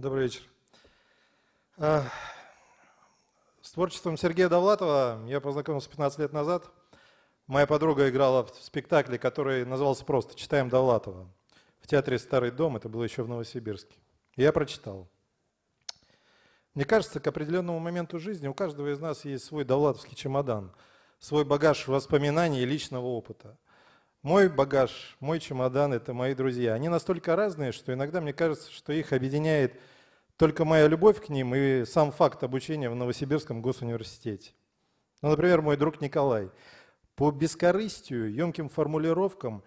Добрый вечер. А, с творчеством Сергея Довлатова я познакомился 15 лет назад. Моя подруга играла в спектакле, который назывался просто «Читаем Довлатова» в театре «Старый дом». Это было еще в Новосибирске. Я прочитал. Мне кажется, к определенному моменту жизни у каждого из нас есть свой довлатовский чемодан, свой багаж воспоминаний и личного опыта – мой багаж, мой чемодан – это мои друзья. Они настолько разные, что иногда мне кажется, что их объединяет только моя любовь к ним и сам факт обучения в Новосибирском госуниверситете. Ну, например, мой друг Николай. По бескорыстию, емким формулировкам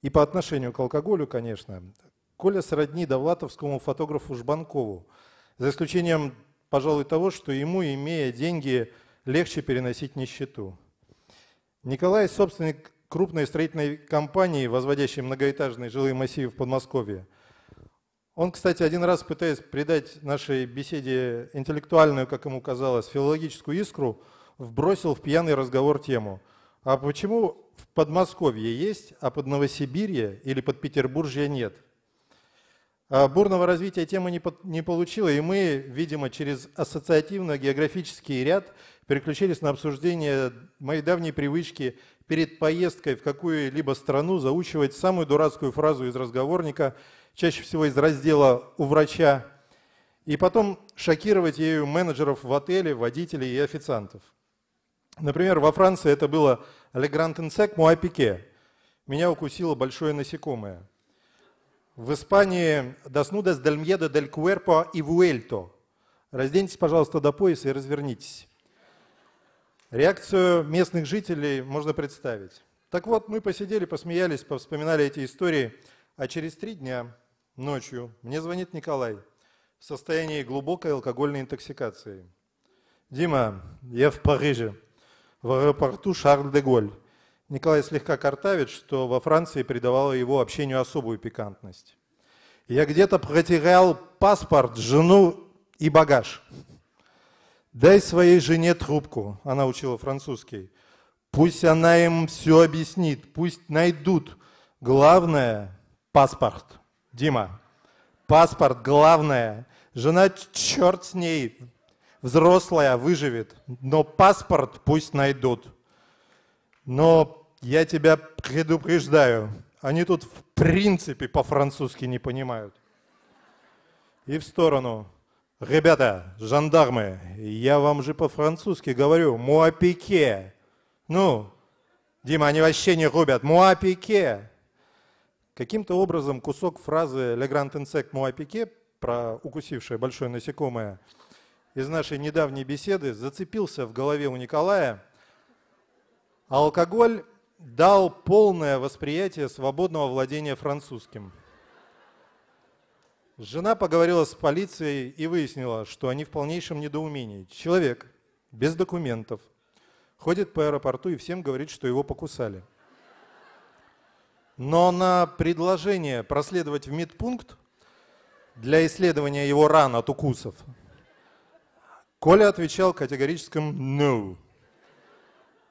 и по отношению к алкоголю, конечно, Коля сродни довлатовскому фотографу Жбанкову, за исключением, пожалуй, того, что ему, имея деньги, легче переносить нищету. Николай – собственник крупной строительной компании, возводящей многоэтажные жилые массивы в Подмосковье. Он, кстати, один раз, пытаясь придать нашей беседе интеллектуальную, как ему казалось, филологическую искру, вбросил в пьяный разговор тему. А почему в Подмосковье есть, а под Новосибирье или под Петербуржье нет? А бурного развития темы не, под, не получила, и мы, видимо, через ассоциативно-географический ряд переключились на обсуждение моей давней привычки перед поездкой в какую-либо страну заучивать самую дурацкую фразу из разговорника, чаще всего из раздела «у врача», и потом шокировать ею менеджеров в отеле, водителей и официантов. Например, во Франции это было «Le Grand Insect Moapique» – «Меня укусило большое насекомое». В Испании «Desnudes del miedo del cuerpo y vuelto» – «Разденьтесь, пожалуйста, до пояса и развернитесь». Реакцию местных жителей можно представить. Так вот, мы посидели, посмеялись, повспоминали эти истории, а через три дня ночью мне звонит Николай в состоянии глубокой алкогольной интоксикации. «Дима, я в Париже, в аэропорту Шарль-де-Голь». Николай слегка картавит, что во Франции придавало его общению особую пикантность. «Я где-то протерял паспорт, жену и багаж». Дай своей жене трубку, она учила французский. Пусть она им все объяснит, пусть найдут. Главное – паспорт. Дима, паспорт главное. Жена, черт с ней, взрослая, выживет. Но паспорт пусть найдут. Но я тебя предупреждаю, они тут в принципе по-французски не понимают. И в сторону. Ребята, жандармы, я вам же по-французски говорю, муапике. Ну, Дима, они вообще не рубят. Муапике. Каким-то образом кусок фразы «Le grand insect муапике» про укусившее большое насекомое из нашей недавней беседы зацепился в голове у Николая. Алкоголь дал полное восприятие свободного владения французским – Жена поговорила с полицией и выяснила, что они в полнейшем недоумении. Человек без документов ходит по аэропорту и всем говорит, что его покусали. Но на предложение проследовать в медпункт для исследования его ран от укусов Коля отвечал категорическим «no».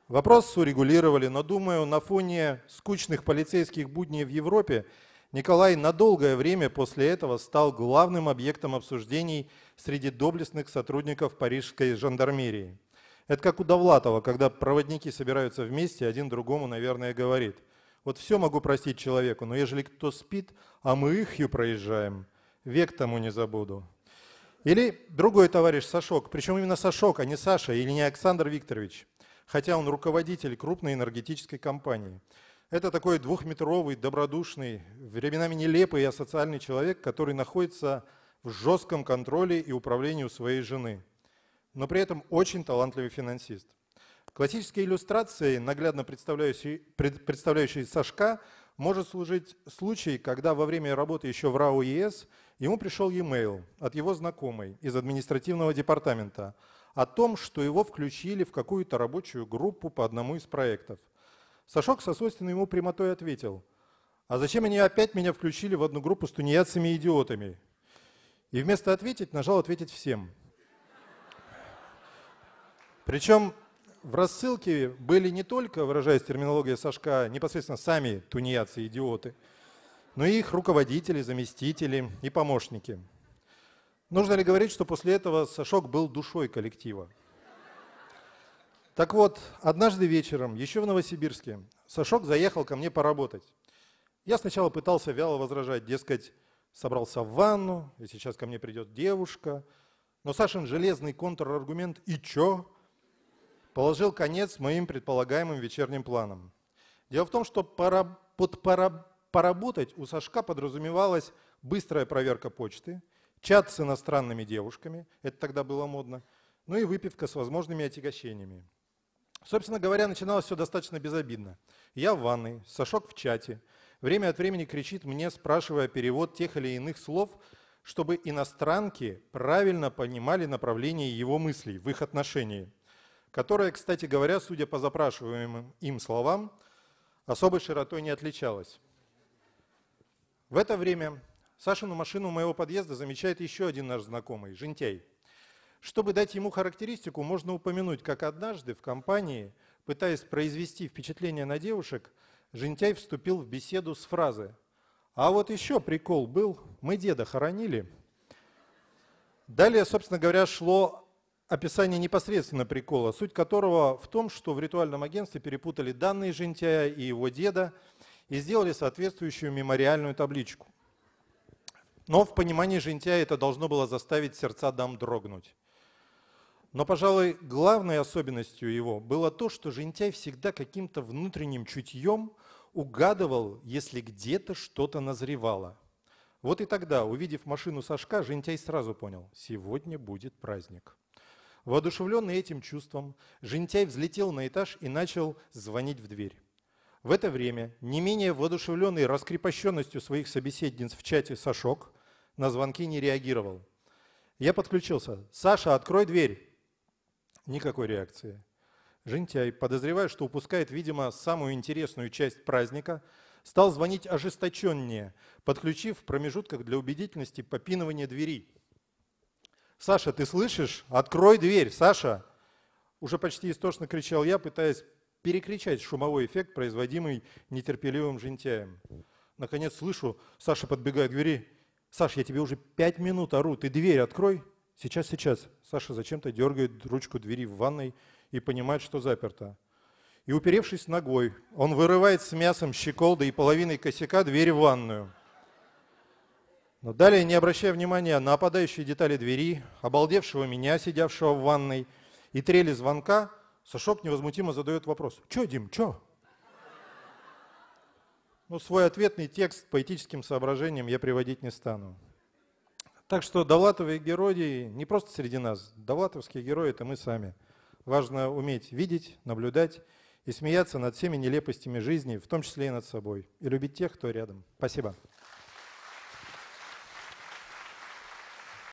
Вопрос урегулировали, но, думаю, на фоне скучных полицейских будней в Европе – Николай на долгое время после этого стал главным объектом обсуждений среди доблестных сотрудников парижской жандармерии. Это как у Довлатова, когда проводники собираются вместе, один другому, наверное, говорит. Вот все могу простить человеку, но ежели кто спит, а мы ихью проезжаем, век тому не забуду. Или другой товарищ Сашок, причем именно Сашок, а не Саша или не Александр Викторович, хотя он руководитель крупной энергетической компании – это такой двухметровый, добродушный, временами нелепый и асоциальный человек, который находится в жестком контроле и управлении у своей жены, но при этом очень талантливый финансист. Классической иллюстрацией, наглядно представляющей, представляющей Сашка, может служить случай, когда во время работы еще в РАО ЕС ему пришел e-mail от его знакомой из административного департамента о том, что его включили в какую-то рабочую группу по одному из проектов. Сашок со свойственной ему прямотой ответил, а зачем они опять меня включили в одну группу с тунеядцами и идиотами? И вместо ответить нажал ответить всем. Причем в рассылке были не только, выражаясь терминологией Сашка, непосредственно сами тунеядцы и идиоты, но и их руководители, заместители и помощники. Нужно ли говорить, что после этого Сашок был душой коллектива? Так вот, однажды вечером, еще в Новосибирске, Сашок заехал ко мне поработать. Я сначала пытался вяло возражать, дескать, собрался в ванну, и сейчас ко мне придет девушка. Но Сашин железный контраргумент «И чё?» положил конец моим предполагаемым вечерним планам. Дело в том, что пора, под пора, поработать у Сашка подразумевалась быстрая проверка почты, чат с иностранными девушками, это тогда было модно, ну и выпивка с возможными отягощениями. Собственно говоря, начиналось все достаточно безобидно. Я в ванной, Сашок в чате. Время от времени кричит мне, спрашивая перевод тех или иных слов, чтобы иностранки правильно понимали направление его мыслей в их отношении, которое, кстати говоря, судя по запрашиваемым им словам, особой широтой не отличалось. В это время Сашину машину моего подъезда замечает еще один наш знакомый, жентей. Чтобы дать ему характеристику, можно упомянуть, как однажды в компании, пытаясь произвести впечатление на девушек, Жентяй вступил в беседу с фразы «А вот еще прикол был, мы деда хоронили». Далее, собственно говоря, шло описание непосредственно прикола, суть которого в том, что в ритуальном агентстве перепутали данные Жентяя и его деда и сделали соответствующую мемориальную табличку. Но в понимании Жентяя это должно было заставить сердца дам дрогнуть. Но, пожалуй, главной особенностью его было то, что Жентяй всегда каким-то внутренним чутьем угадывал, если где-то что-то назревало. Вот и тогда, увидев машину Сашка, Жентяй сразу понял – сегодня будет праздник. Воодушевленный этим чувством, Жентяй взлетел на этаж и начал звонить в дверь. В это время, не менее воодушевленный раскрепощенностью своих собеседниц в чате Сашок, на звонки не реагировал. Я подключился. «Саша, открой дверь!» Никакой реакции. Жентяй, подозревая, что упускает, видимо, самую интересную часть праздника, стал звонить ожесточеннее, подключив в промежутках для убедительности попинывание двери. «Саша, ты слышишь? Открой дверь, Саша!» Уже почти истошно кричал я, пытаясь перекричать шумовой эффект, производимый нетерпеливым жентяем. Наконец слышу, Саша подбегает к двери. «Саш, я тебе уже пять минут ору, ты дверь открой!» Сейчас, сейчас. Саша зачем-то дергает ручку двери в ванной и понимает, что заперто. И уперевшись ногой, он вырывает с мясом щеколды и половиной косяка дверь в ванную. Но далее, не обращая внимания на опадающие детали двери, обалдевшего меня, сидевшего в ванной, и трели звонка, Сашок невозмутимо задает вопрос. «Чё, Дим, чё?» Ну, свой ответный текст поэтическим соображениям я приводить не стану. Так что Довлатовы и герои не просто среди нас. Довлатовские герои – это мы сами. Важно уметь видеть, наблюдать и смеяться над всеми нелепостями жизни, в том числе и над собой. И любить тех, кто рядом. Спасибо.